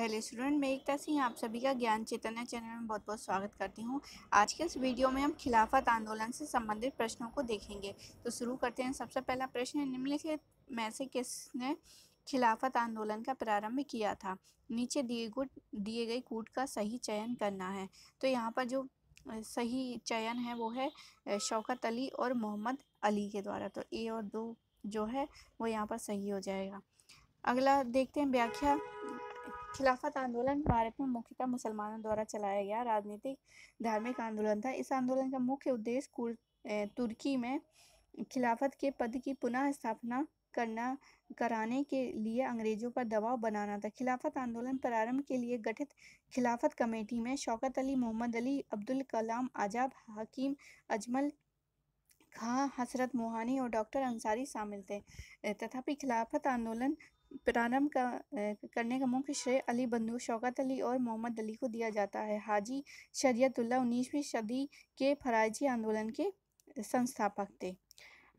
hello student मैं एकता सिंह आप सभी का ज्ञान चेतना चैनल में बहुत बहुत स्वागत करती हूँ आज के इस वीडियो में हम खिलाफत आंदोलन से संबंधित प्रश्नों को देखेंगे तो शुरू करते हैं सबसे पहला प्रश्न निम्नलिखित में से किसने खिलाफत आंदोलन का प्रारंभ किया था नीचे दिए गुट दिए गए कूट का सही चयन करना है तो यहाँ पर जो सही चयन है वो है शौकत अली और मोहम्मद अली के द्वारा तो ए और दो जो है वो यहाँ पर सही हो जाएगा अगला देखते हैं व्याख्या खिलाफत आंदोलन भारत में मुख्यतः मुसलमानों द्वारा चलाया गया राजनीतिक धार्मिक आंदोलन था इस आंदोलन का मुख्य उद्देश्य तुर्की में खिलाफत के पद की पुनः स्थापना करना कराने के लिए अंग्रेज़ों पर दबाव बनाना था खिलाफत आंदोलन प्रारंभ के लिए गठित खिलाफत कमेटी में शौकत अली मोहम्मद अली अब्दुल कलाम आजाद हकीम अजमल खां हसरत मोहानी और डॉक्टर अंसारी शामिल थे तथापि खिलाफत आंदोलन प्रारंभ का करने का मुख्य श्रेय अली बंधु शौकत अली और मोहम्मद अली को दिया जाता है हाजी शरीयतुल्लाह उन्नीसवीं सदी के फ़राजी आंदोलन के संस्थापक थे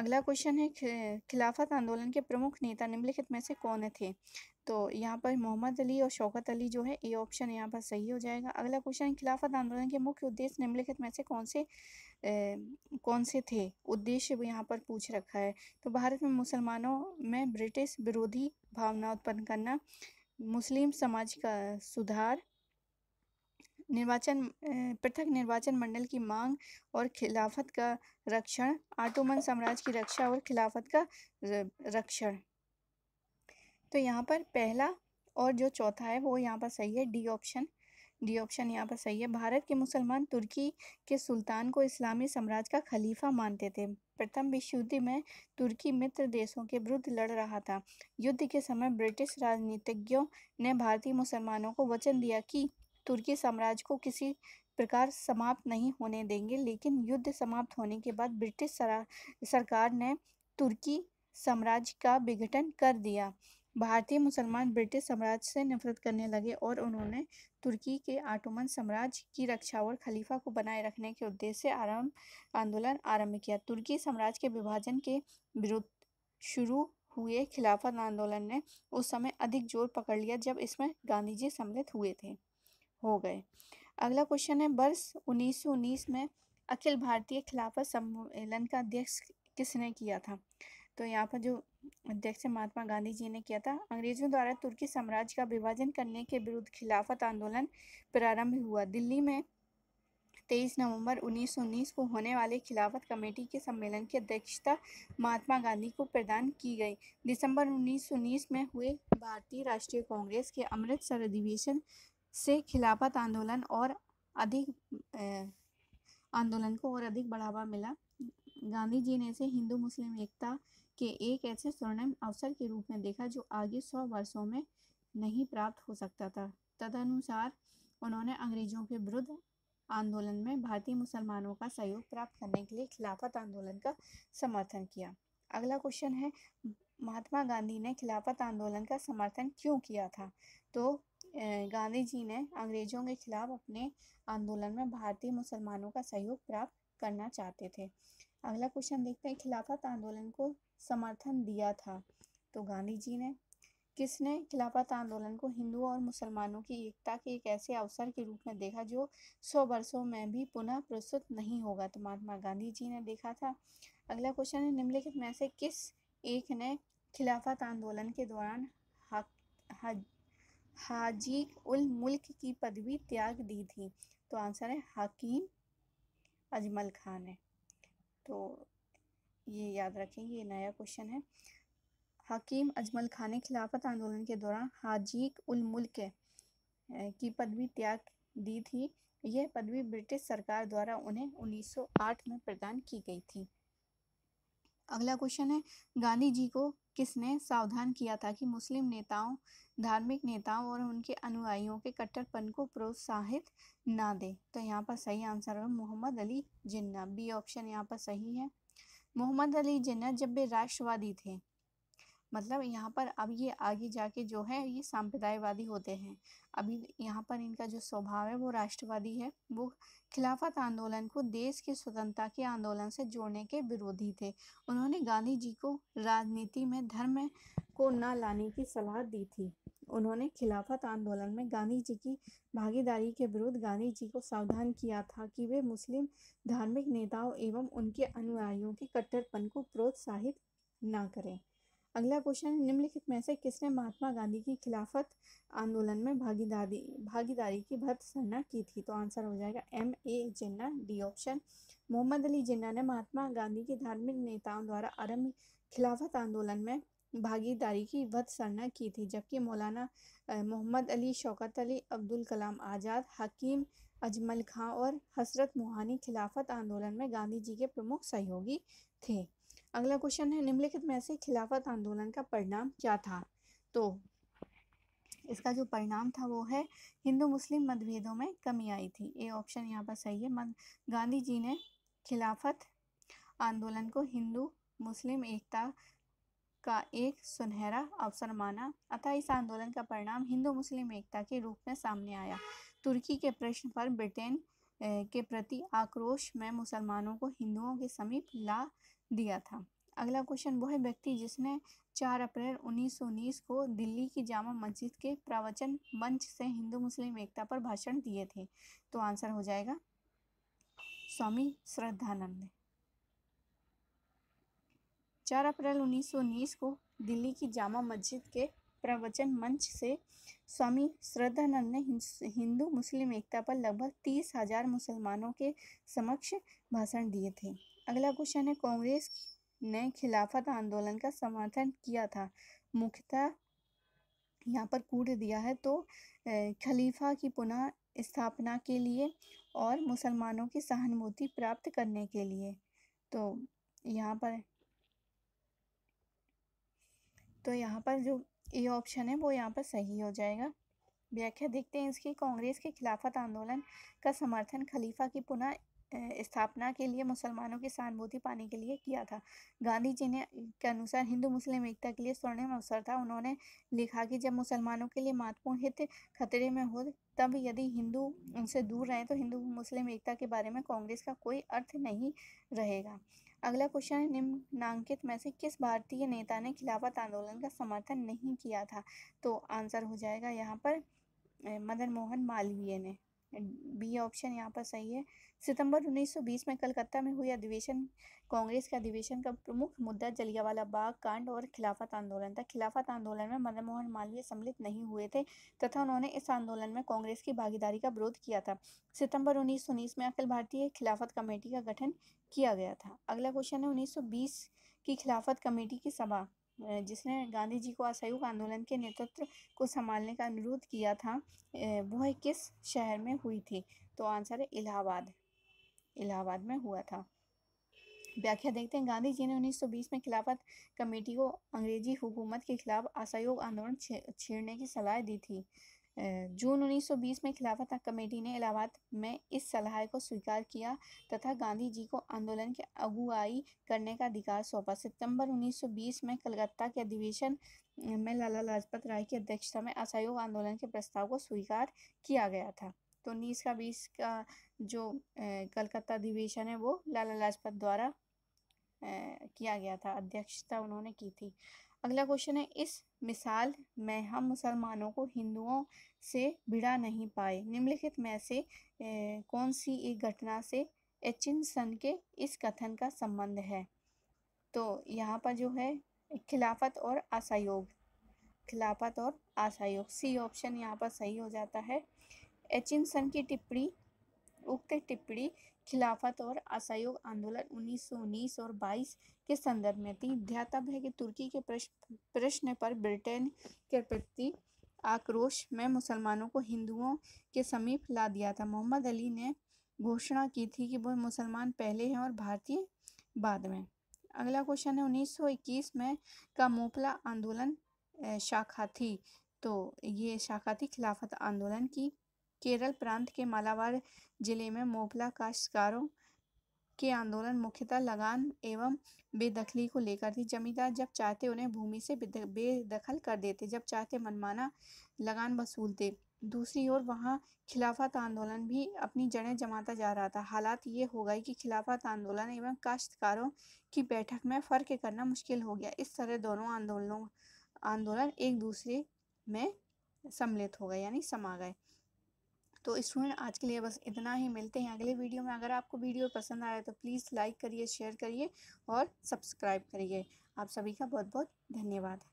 अगला क्वेश्चन है खिलाफत आंदोलन के प्रमुख नेता निम्नलिखित में से कौन थे तो यहाँ पर मोहम्मद अली और शौकत अली जो है ए ऑप्शन यहाँ पर सही हो जाएगा अगला क्वेश्चन है खिलाफत आंदोलन के मुख्य उद्देश्य निम्नलिखित में से कौन से ए, कौन से थे उद्देश्य भी यहाँ पर पूछ रखा है तो भारत में मुसलमानों में ब्रिटिश विरोधी भावना उत्पन्न करना मुस्लिम समाज का सुधार निर्वाचन पृथक निर्वाचन मंडल की मांग और खिलाफत का रक्षण आटोमन साम्राज्य की रक्षा और खिलाफत का रक्षण तो यहाँ पर पहला और जो चौथा है वो यहाँ पर सही है डी ऑप्शन डी ऑप्शन यहाँ पर सही है भारत के मुसलमान तुर्की के सुल्तान को इस्लामी साम्राज्य का खलीफा मानते थे प्रथम विश्व युद्ध में तुर्की मित्र देशों के विरुद्ध लड़ रहा था युद्ध के समय ब्रिटिश राजनीतिज्ञों ने भारतीय मुसलमानों को वचन दिया कि तुर्की साम्राज्य को किसी प्रकार समाप्त नहीं होने देंगे लेकिन युद्ध समाप्त होने के बाद ब्रिटिश सरकार ने तुर्की साम्राज्य का विघटन कर दिया भारतीय मुसलमान ब्रिटिश साम्राज्य से नफरत करने लगे और उन्होंने तुर्की के आटोमन साम्राज्य की रक्षा और खलीफा को बनाए रखने के उद्देश्य से आरंभ आंदोलन आरंभ किया तुर्की साम्राज्य के विभाजन के विरुद्ध शुरू हुए खिलाफत आंदोलन ने उस समय अधिक जोर पकड़ लिया जब इसमें गांधी जी सम्मिलित हुए थे हो गए अगला क्वेश्चन है वर्ष उन्नीस में अखिल भारतीय खिलाफत सम्मेलन का अध्यक्ष किसने किया था तो यहाँ पर जो अध्यक्ष महात्मा गांधी जी ने किया था अंग्रेजों द्वारा तुर्की साम्राज्य का विभाजन करने के विरुद्ध खिलाफत आंदोलन प्रारंभ हुआ दिल्ली में 23 नवंबर 1919 को होने वाले खिलाफत कमेटी के सम्मेलन की अध्यक्षता महात्मा गांधी को प्रदान की गई दिसंबर 1919 में हुए भारतीय राष्ट्रीय कांग्रेस के अमृतसर अधिवेशन से खिलाफत आंदोलन और अधिक आंदोलन को और अधिक बढ़ावा मिला गांधी जी ने इसे हिंदू मुस्लिम एकता के एक ऐसे स्वर्णिम अवसर के रूप में देखा जो आगे सौ वर्षों में नहीं प्राप्त हो सकता था तदनुसार उन्होंने अंग्रेजों के विरुद्ध आंदोलन में भारतीय मुसलमानों का सहयोग प्राप्त करने के लिए खिलाफत आंदोलन का समर्थन किया अगला क्वेश्चन है महात्मा गांधी ने खिलाफत आंदोलन का समर्थन क्यों किया था तो गांधी जी ने अंग्रेजों के खिलाफ अपने आंदोलन में भारतीय मुसलमानों का सहयोग प्राप्त करना चाहते थे अगला क्वेश्चन देखते हैं खिलाफत आंदोलन को समर्थन दिया था तो गांधी जी ने किसने खिलाफत आंदोलन को हिंदुओं और मुसलमानों की एकता के एक ऐसे अवसर के रूप में देखा जो सौ वर्षों में भी पुनः प्रस्तुत नहीं होगा तो महात्मा गांधी जी ने देखा था अगला क्वेश्चन है निम्नलिखित में से किस एक ने खिलाफत आंदोलन के दौरान हा, हा, हाजी उल मुल्क की पदवी त्याग दी थी तो आंसर है हकीम अजमल खान है तो ये याद रखें ये नया क्वेश्चन है हकीम अजमल खान ने खिलाफत आंदोलन के दौरान हाजीक उल मुल्क की पदवी त्याग दी थी यह पदवी ब्रिटिश सरकार द्वारा उन्हें 1908 में प्रदान की गई थी अगला क्वेश्चन है गांधी जी को किसने सावधान किया था कि मुस्लिम नेताओं धार्मिक नेताओं और उनके अनुयायियों के कट्टरपन को प्रोत्साहित ना दे तो यहाँ पर सही आंसर है मोहम्मद अली जिन्ना बी ऑप्शन यहाँ पर सही है मोहम्मद अली जिन्ना जब वे राष्ट्रवादी थे मतलब यहाँ पर अब ये आगे जाके जो है ये सांप्रदायवादी होते हैं अभी यहाँ पर इनका जो स्वभाव है वो राष्ट्रवादी है वो खिलाफत आंदोलन को देश के स्वतंत्रता के आंदोलन से जोड़ने के विरोधी थे उन्होंने गांधी जी को राजनीति में धर्म को न लाने की सलाह दी थी उन्होंने खिलाफत आंदोलन में गांधी जी की भागीदारी के विरुद्ध गांधी जी को सावधान किया था कि वे मुस्लिम धार्मिक नेताओं एवं उनके अनुयायियों के कट्टरपन को प्रोत्साहित न करें अगला क्वेश्चन निम्नलिखित में से किसने महात्मा गांधी की खिलाफत आंदोलन में भागीदारी भागीदारी की भर्त सरना की थी तो आंसर हो जाएगा M A Jinnah D option Mohammad Ali Jinnah ने महात्मा गांधी के धार्मिक नेताओं द्वारा आरम्भ खिलाफत आंदोलन में भागीदारी की वध सरना की थी जबकि मौलाना मोहम्मद अली शौकत अली अब्दुल कलाम आज़ाद हकीम अजमल खां और हसरत मोहानी खिलाफत आंदोलन में गांधी जी के प्रमुख सहयोगी थे अगला क्वेश्चन है निम्नलिखित में से खिलाफत आंदोलन का परिणाम क्या था तो इसका जो परिणाम था वो है हिंदू मुस्लिम मतभेदों में कमी आई थी ए ऑप्शन यहाँ पर सही है मत गांधी जी ने खिलाफत आंदोलन को हिंदू मुस्लिम एकता का एक सुनहरा अवसर माना अतः इस आंदोलन का परिणाम हिंदू मुस्लिम एकता के रूप में सामने आया तुर्की के प्रश्न पर ब्रिटेन के प्रति आक्रोश में मुसलमानों को हिंदुओं के समीप ला दिया था अगला क्वेश्चन वह व्यक्ति जिसने 4 अप्रैल 1919 को दिल्ली की जामा मस्जिद के प्रवचन मंच से हिंदू मुस्लिम एकता पर भाषण दिए थे तो आंसर हो जाएगा स्वामी श्रद्धानंद 4 अप्रैल 1919 को दिल्ली की जामा मस्जिद के प्रवचन मंच से स्वामी श्रद्धानंद ने हिंदू मुस्लिम एकता पर लगभग तीस हजार मुसलमानों के समक्ष भाषण दिए थे अगला क्वेश्चन है कांग्रेस ने खिलाफत आंदोलन का समर्थन किया था मुख्यतः यहाँ पर कूट दिया है तो खलीफा की पुनः स्थापना के लिए और मुसलमानों की सहानुभूति प्राप्त करने के लिए तो यहाँ पर तो यहाँ पर जो ये ऑप्शन है वो यहाँ पर सही हो जाएगा व्याख्या देखते हैं इसकी कांग्रेस के खिलाफत आंदोलन का समर्थन खलीफा की पुनः स्थापना के लिए मुसलमानों की सहानुभूति पाने के लिए किया था गांधी जी ने के अनुसार हिंदू मुस्लिम एकता के लिए स्वर्णिम अवसर था उन्होंने लिखा कि जब मुसलमानों के लिए महत्वपूर्ण हित खतरे में हो तब यदि हिंदू उनसे दूर रहें तो हिंदू मुस्लिम एकता के बारे में कांग्रेस का कोई अर्थ नहीं रहेगा अगला क्वेश्चन है निम्नांकित में से किस भारतीय नेता ने खिलाफत आंदोलन का समर्थन नहीं किया था तो आंसर हो जाएगा यहाँ पर मदन मोहन मालवीय ने बी ऑप्शन यहाँ पर सही है सितंबर 1920 में कलकत्ता में हुई अधिवेशन कांग्रेस के अधिवेशन का प्रमुख मुद्दा जलियावाला बाग कांड और खिलाफत आंदोलन था खिलाफत आंदोलन में मदन मोहन मालवीय सम्मिलित नहीं हुए थे तथा उन्होंने इस आंदोलन में कांग्रेस की भागीदारी का विरोध किया था सितंबर उन्नीस में अखिल भारतीय खिलाफत कमेटी का गठन किया गया था अगला क्वेश्चन है उन्नीस की खिलाफत कमेटी की सभा जिसने गांधी जी को असहयोग आंदोलन के नेतृत्व को संभालने का अनुरोध किया था वह किस शहर में हुई थी तो आंसर है इलाहाबाद इलाहाबाद में हुआ था व्याख्या देखते हैं गांधी जी ने 1920 में खिलाफत कमेटी को अंग्रेजी हुकूमत के खिलाफ असहयोग आंदोलन छेड़ने की सलाह दी थी जून 1920 में खिलाफत कमेटी ने इलाहाबाद में इस सलाह को स्वीकार किया तथा गांधी जी को आंदोलन की अगुवाई करने का अधिकार सौंपा सितंबर 1920 में कलकत्ता के अधिवेशन में लाला लाजपत राय की अध्यक्षता में असहयोग आंदोलन के प्रस्ताव को स्वीकार किया गया था तो उन्नीस का बीस का जो कलकत्ता अधिवेशन है वो लाला लाजपत द्वारा किया गया था अध्यक्षता उन्होंने की थी अगला क्वेश्चन है इस मिसाल में हम मुसलमानों को हिंदुओं से भिड़ा नहीं पाए निम्नलिखित में से कौन सी एक घटना से एचिनसन के इस कथन का संबंध है तो यहाँ पर जो है खिलाफत और असहयोग खिलाफत और असहयोग सी ऑप्शन यहाँ पर सही हो जाता है एचिनसन की टिप्पणी उक्त टिप्पणी खिलाफत और असहयोग आंदोलन उन्नीस और 22 के संदर्भ में थी ध्यातव है कि तुर्की के प्रश्न पर ब्रिटेन के प्रति आक्रोश में मुसलमानों को हिंदुओं के समीप ला दिया था मोहम्मद अली ने घोषणा की थी कि वो मुसलमान पहले हैं और भारतीय बाद में अगला क्वेश्चन है 1921 में का मोपला आंदोलन शाखा थी तो ये शाखा थी खिलाफत आंदोलन की केरल प्रांत के मालाबार जिले में मोबला काश्तकारों के आंदोलन मुख्यतः लगान एवं बेदखली को लेकर थी जमींदार जब चाहते उन्हें भूमि से बेदखल कर देते जब चाहते मनमाना लगान वसूलते दूसरी ओर वहां खिलाफत आंदोलन भी अपनी जड़ें जमाता जा रहा था हालात ये हो गए कि खिलाफत आंदोलन एवं काश्तकारों की बैठक में फ़र्क करना मुश्किल हो गया इस तरह दोनों आंदोलनों आंदोलन एक दूसरे में सम्मिलित हो गए यानी समा गए तो स्टूडेंट आज के लिए बस इतना ही मिलते हैं अगले वीडियो में अगर आपको वीडियो पसंद आया तो प्लीज़ लाइक करिए शेयर करिए और सब्सक्राइब करिए आप सभी का बहुत बहुत धन्यवाद